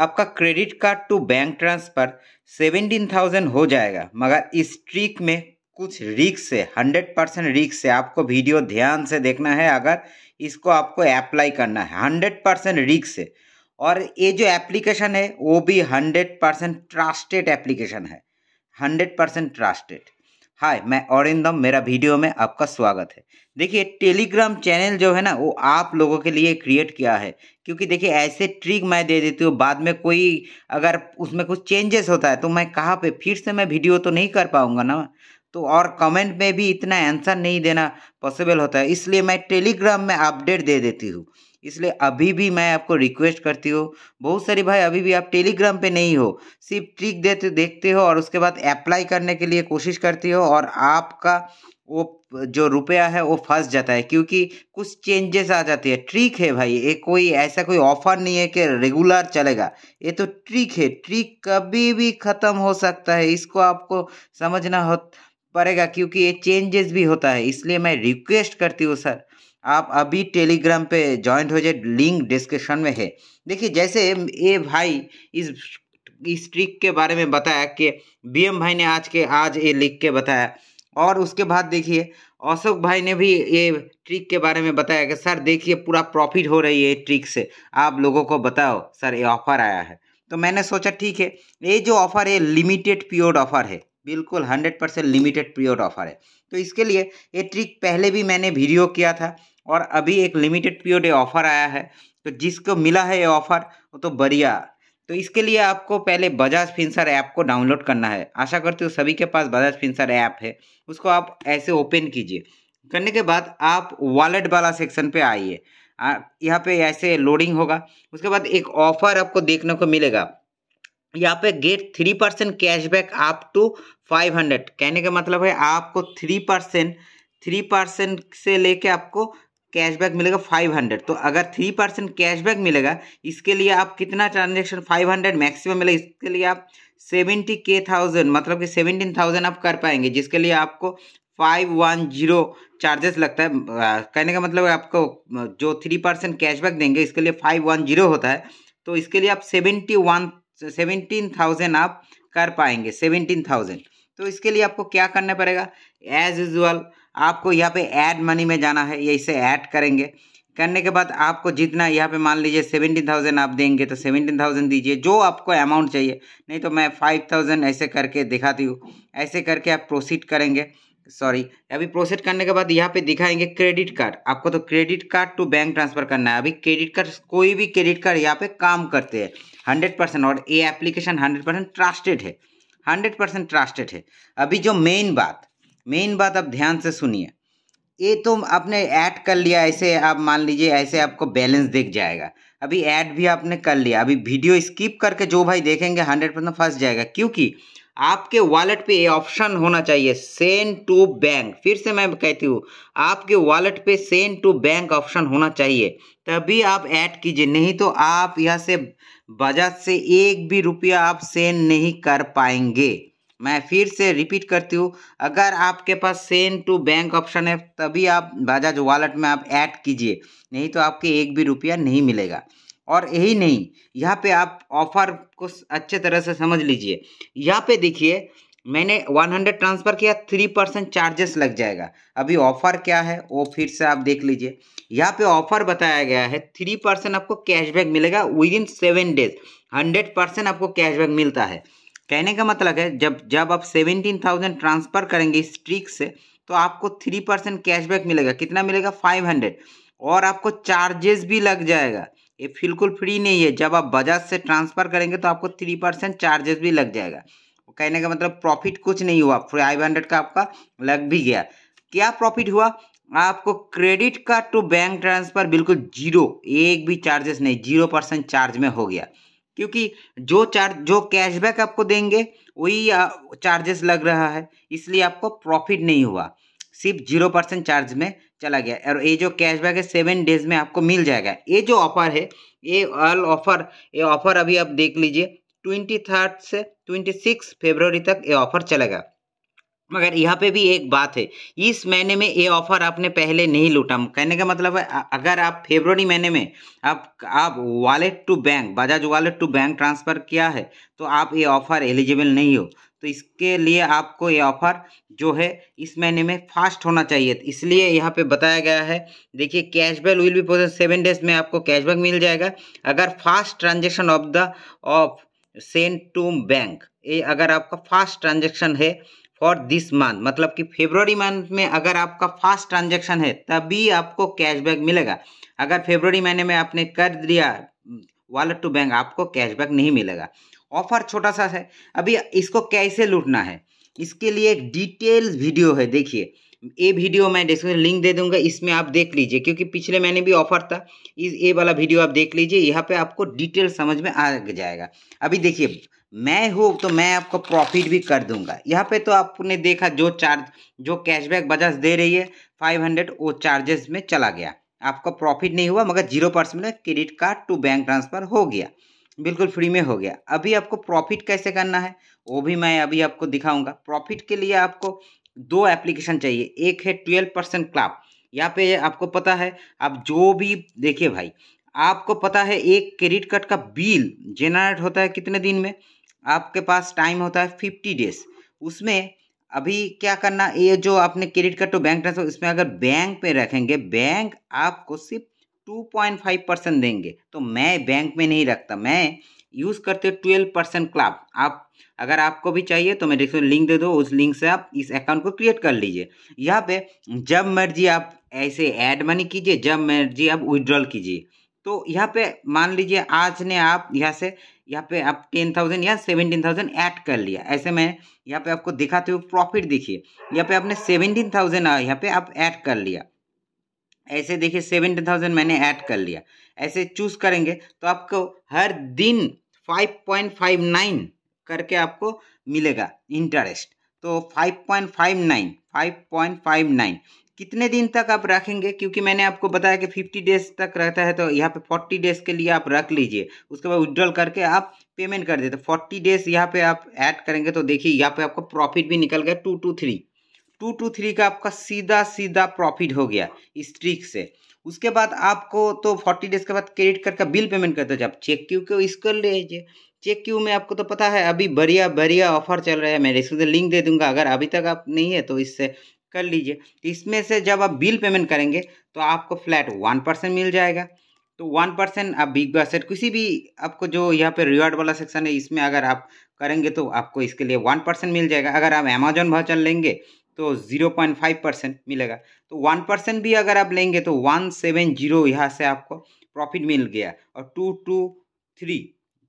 आपका credit card to bank transfer seventeen thousand हो जाएगा मगर इस ट्रिक में कुछ रिक्स है हंड्रेड परसेंट रिक्स है आपको वीडियो ध्यान से देखना है अगर इसको आपको अप्लाई करना है हंड्रेड परसेंट रिक्स है और ये जो एप्लीकेशन है वो भी हंड्रेड परसेंट ट्रस्टेड एप्लीकेशन है हंड्रेड परसेंट ट्रस्टेड हाय मैं औरिंदम मेरा वीडियो में आपका स्वागत है देखिए टेलीग्राम चैनल जो है ना वो आप लोगों के लिए क्रिएट किया है क्योंकि देखिए ऐसे ट्रिक मैं दे देती हूँ बाद में कोई अगर उसमें कुछ चेंजेस होता है तो मैं कहाँ पे फिर से मैं वीडियो तो नहीं कर पाऊँगा ना तो और कमेंट में भी इतना आंसर नहीं देना पॉसिबल होता है इसलिए मैं टेलीग्राम में अपडेट दे देती हूँ इसलिए अभी भी मैं आपको रिक्वेस्ट करती हूँ बहुत सारी भाई अभी भी आप टेलीग्राम पे नहीं हो सिर्फ ट्रिक देते देखते हो और उसके बाद अप्लाई करने के लिए कोशिश करती हो और आपका वो जो रुपया है वो फंस जाता है क्योंकि कुछ चेंजेस आ जाते हैं ट्रिक है भाई ये कोई ऐसा कोई ऑफर नहीं है कि रेगुलर चलेगा ये तो ट्रिक है ट्रिक कभी भी ख़त्म हो सकता है इसको आपको समझना हो पड़ेगा क्योंकि ये चेंजेस भी होता है इसलिए मैं रिक्वेस्ट करती हूँ सर आप अभी टेलीग्राम पे ज्वाइंट हो जाए लिंक डिस्क्रिप्शन में है देखिए जैसे ये भाई इस इस ट्रिक के बारे में बताया कि बीएम भाई ने आज के आज ये लिख के बताया और उसके बाद देखिए अशोक भाई ने भी ये ट्रिक के बारे में बताया कि सर देखिए पूरा प्रॉफिट हो रही है ट्रिक से आप लोगों को बताओ सर ये ऑफर आया है तो मैंने सोचा ठीक है ये जो ऑफर है लिमिटेड पीरियड ऑफर है बिल्कुल hundred percent limited period offer है तो इसके लिए ये ट्रिक पहले भी मैंने वीडियो किया था और अभी एक लिमिटेड पीरियड ऑफर आया है तो जिसको मिला है ये ऑफर वो तो बढ़िया तो इसके लिए आपको पहले बजाज फिंसर ऐप को डाउनलोड करना है आशा करते हो सभी के पास बजाज फिंसर ऐप है उसको आप ऐसे ओपन कीजिए करने के बाद आप वॉलेट वाला सेक्शन पे आइए यहाँ पे ऐसे लोडिंग होगा उसके बाद एक ऑफर आपको देखने को मिलेगा यहाँ पे गेट थ्री परसेंट कैशबैक आप टू फाइव हंड्रेड कहने का मतलब है आपको थ्री परसेंट थ्री परसेंट से लेके आपको कैशबैक मिलेगा फाइव हंड्रेड तो अगर थ्री परसेंट कैशबैक मिलेगा इसके लिए आप कितना ट्रांजेक्शन फाइव हंड्रेड मैक्सिमम मिलेगा इसके लिए आप सेवेंटी के थाउजेंड मतलब कि सेवेंटीन थाउजेंड आप कर पाएंगे जिसके लिए आपको फाइव वन जीरो चार्जेस लगता है कहने का मतलब आपको जो थ्री परसेंट कैशबैक देंगे इसके लिए फाइव वन जीरो होता है तो इसके लिए आप सेवेंटी वन सेवेंटीन थाउजेंड आप कर पाएंगे सेवेंटीन थाउजेंड तो इसके लिए आपको क्या करना पड़ेगा एज यूजल आपको यहाँ पे ऐड मनी में जाना है ये इसे ऐड करेंगे करने के बाद आपको जितना यहाँ पे मान लीजिए सेवेंटीन थाउजेंड आप देंगे तो सेवेंटीन थाउजेंड दीजिए जो आपको अमाउंट चाहिए नहीं तो मैं फाइव थाउजेंड ऐसे करके दिखाती हूँ ऐसे करके आप प्रोसीड करेंगे सॉरी अभी प्रोसीड करने के बाद यहाँ पे दिखाएंगे क्रेडिट कार्ड आपको तो credit card to bank transfer करना है अभी क्रेडिट कार्ड कोई भी क्रेडिट कार्ड यहाँ पे काम करते हैं हंड्रेड परसेंट और ये एप्लीकेशन हंड्रेड परसेंट ट्रस्टेड है हंड्रेड परसेंट ट्रस्टेड है अभी जो मेन बात मेन बात आप ध्यान से सुनिए ये तो आपने ऐड कर लिया ऐसे आप मान लीजिए ऐसे आपको बैलेंस दिख जाएगा अभी ऐड भी आपने कर लिया अभी वीडियो स्किप करके जो भाई देखेंगे हंड्रेड परसेंट फंस जाएगा क्योंकि आपके वॉलेट पे ये ऑप्शन होना चाहिए सेंड टू बैंक फिर से मैं कहती हूँ आपके वॉलेट पे सेंड टू बैंक ऑप्शन होना चाहिए तभी आप ऐड कीजिए नहीं तो आप यहाँ से बजट से एक भी रुपया आप सेंड नहीं कर पाएंगे मैं फिर से रिपीट करती हूँ अगर आपके पास सेंड टू बैंक ऑप्शन है तभी आप बजाज वॉलेट में आप ऐड कीजिए नहीं तो आपके एक भी रुपया नहीं मिलेगा और यही नहीं यहाँ पे आप ऑफर को अच्छे तरह से समझ लीजिए यहाँ पे देखिए मैंने 100 ट्रांसफ़र किया थ्री परसेंट चार्जेस लग जाएगा अभी ऑफ़र क्या है वो फिर से आप देख लीजिए यहाँ पे ऑफ़र बताया गया है थ्री परसेंट आपको कैशबैक मिलेगा within seven days hundred percent आपको कैशबैक मिलता है कहने का मतलब है जब जब आप सेवेंटीन थाउजेंड ट्रांसफ़र करेंगे इस ट्रिक से तो आपको थ्री परसेंट कैशबैक मिलेगा कितना मिलेगा फाइव हंड्रेड और आपको चार्जेस भी लग जाएगा ये बिल्कुल फ्री नहीं है जब आप बजाज से ट्रांसफ़र करेंगे तो आपको थ्री परसेंट चार्जेस भी लग जाएगा कहने का मतलब प्रॉफिट कुछ नहीं हुआ फाइव हंड्रेड का आपका लग भी गया क्या प्रॉफिट हुआ आपको credit card to bank transfer बिल्कुल जीरो एक भी चार्जेस नहीं जीरो परसेंट चार्ज में हो गया क्योंकि जो चार्ज जो कैशबैक आपको देंगे वही चार्जेस लग रहा है इसलिए आपको प्रॉफिट नहीं हुआ सिर्फ जीरो परसेंट चार्ज में चला गया और ये जो कैशबैक है सेवन डेज में आपको मिल जाएगा ये जो ऑफर है ये ऑल ऑफर ये ऑफर अभी आप देख लीजिए ट्वेंटी थर्ड से ट्वेंटी सिक्स फेबररी तक ये ऑफर चलेगा मगर यहाँ पे भी एक बात है इस महीने में ये ऑफर आपने पहले नहीं लूटा कहने का मतलब है अगर आप फेब्रवरी महीने में आप आप wallet to bank Bajaj wallet to bank transfer किया है तो आप ये ऑफ़र एलिजिबल नहीं हो तो इसके लिए आपको ये ऑफ़र जो है इस महीने में फास्ट होना चाहिए इसलिए यहाँ पे बताया गया है देखिए cashback will be process seven days में आपको कैशबैक मिल जाएगा अगर fast transaction of the of sent to bank ये अगर आपका फास्ट ट्रांजेक्शन है फॉर दिस मंथ मतलब कि फेब्रवरी मंथ में अगर आपका फास्ट ट्रांजेक्शन है तभी आपको कैशबैक मिलेगा अगर फेब्रवरी महीने में आपने कर दिया वॉलेट टू बैंक आपको कैशबैक नहीं मिलेगा ऑफर छोटा सा है अभी इसको कैसे लूटना है इसके लिए एक डिटेल्स वीडियो है देखिए ये वीडियो मैं डिस्क्रिप्शन लिंक दे दूंगा इसमें आप देख लीजिए क्योंकि पिछले महीने भी ऑफर था इस ए वाला वीडियो आप देख लीजिए यहाँ पे आपको डिटेल समझ में आ जाएगा अभी देखिए मैं हूँ तो मैं आपको प्रॉफिट भी कर दूंगा यहाँ पे तो आपने देखा जो चार्ज जो कैशबैक बजाज दे रही है फाइव हंड्रेड वो चार्जेस में चला गया आपका प्रॉफिट नहीं हुआ मगर जीरो परसेंट में credit card to bank transfer हो गया बिल्कुल फ्री में हो गया अभी आपको प्रॉफिट कैसे करना है वो भी मैं अभी आपको दिखाऊंगा प्रॉफिट के लिए आपको दो एप्लीकेशन चाहिए एक है ट्वेल्व परसेंट क्लाब यहाँ पे आपको पता है आप जो भी देखिए भाई आपको पता है एक क्रेडिट कार्ड का बिल जेनरेट होता है कितने दिन में आपके पास टाइम होता है फिफ्टी डेज उसमें अभी क्या करना ये जो आपने credit card to bank transfer इसमें अगर बैंक में रखेंगे बैंक आपको सिर्फ टू पॉइंट फाइव परसेंट देंगे तो मैं बैंक में नहीं रखता मैं यूज़ करते ट्वेल्व परसेंट क्लब आप अगर आपको भी चाहिए तो मैं डिस्क्रिप्शन लिंक दे दो उस लिंक से आप इस अकाउंट को क्रिएट कर लीजिए यहाँ पे जब मर्जी आप ऐसे ऐड मनी कीजिए जब मर्जी आप विड्रॉल कीजिए तो यहाँ पे मान लीजिए आज ने आप यहाँ से यहाँ पे आप टेन थाउजेंड या सेवेंटीन थाउजेंड ऐड कर लिया ऐसे में यहाँ पे आपको दिखाते हुए प्रॉफिट देखिए यहाँ पे आपने सेवेंटीन थाउजेंड हाँ, यहाँ पे आप ऐड कर लिया ऐसे देखिए सेवेंटीन थाउजेंड मैंने ऐड कर लिया ऐसे चूज करेंगे तो आपको हर दिन फाइव पॉइंट फाइव नाइन करके आपको मिलेगा इंटरेस्ट तो five point five nine five point five nine कितने दिन तक आप रखेंगे क्योंकि मैंने आपको बताया कि 50 डेज तक रहता है तो यहाँ पे 40 डेज के लिए आप रख लीजिए उसके बाद विड्रॉल करके आप पेमेंट कर देते फोर्टी डेज यहाँ पे आप ऐड करेंगे तो देखिए यहाँ पे आपका प्रॉफिट भी निकल गया two two three two two three का आपका सीधा सीधा प्रॉफिट हो गया इस ट्रिक से उसके बाद आपको तो फोर्टी डेज के बाद क्रेडिट कार्ड का बिल पेमेंट करते जब आप चेक क्यू को इसको लीजिए चेक क्यू में आपको तो पता है अभी बढ़िया बढ़िया ऑफर चल रहा है मैं इसमें लिंक दे दूंगा अगर अभी तक आप नहीं है तो इससे कर लीजिए तो इसमें से जब आप बिल पेमेंट करेंगे तो आपको फ्लैट वन परसेंट मिल जाएगा तो वन परसेंट आप बिग बास्केट किसी भी आपको जो यहाँ पे रिवार्ड वाला सेक्शन है इसमें अगर आप करेंगे तो आपको इसके लिए वन परसेंट मिल जाएगा अगर आप अमेजोन भाचन लेंगे तो ज़ीरो पॉइंट फाइव परसेंट मिलेगा तो वन परसेंट भी अगर आप लेंगे तो वन सेवन जीरो यहाँ से आपको प्रॉफिट मिल गया और टू टू थ्री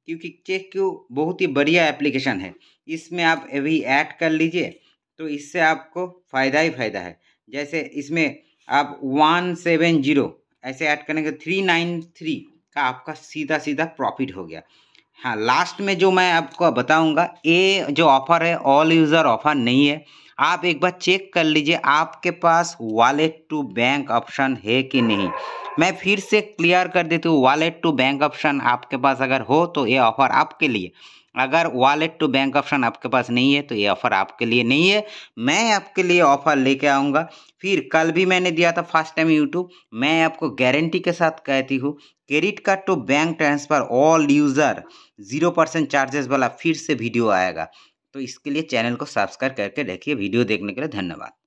क्योंकि चेक क्यू बहुत ही बढ़िया एप्लीकेशन है इसमें आप अभी ऐड कर लीजिए तो इससे आपको फ़ायदा ही फ़ायदा है जैसे इसमें आप वन सेवन जीरो ऐसे ऐड करेंगे थ्री नाइन थ्री का आपका सीधा सीधा प्रॉफिट हो गया हाँ लास्ट में जो मैं आपको बताऊंगा ये जो ऑफ़र है ऑल यूज़र ऑफ़र नहीं है आप एक बार चेक कर लीजिए आपके पास वॉलेट टू बैंक ऑप्शन है कि नहीं मैं फिर से क्लियर कर देती हूँ वॉलेट टू बैंक ऑप्शन आपके पास अगर हो तो ये ऑफ़र आपके लिए अगर वॉलेट टू बैंक ऑप्शन आपके पास नहीं है तो ये ऑफ़र आपके लिए नहीं है मैं आपके लिए ऑफ़र लेके आऊँगा फिर कल भी मैंने दिया था फर्स्ट टाइम यूट्यूब मैं आपको गारंटी के साथ कहती हूँ credit card to bank transfer all user zero percent charges वाला फिर से वीडियो आएगा तो इसके लिए चैनल को सब्सक्राइब करके देखिए वीडियो देखने के लिए धन्यवाद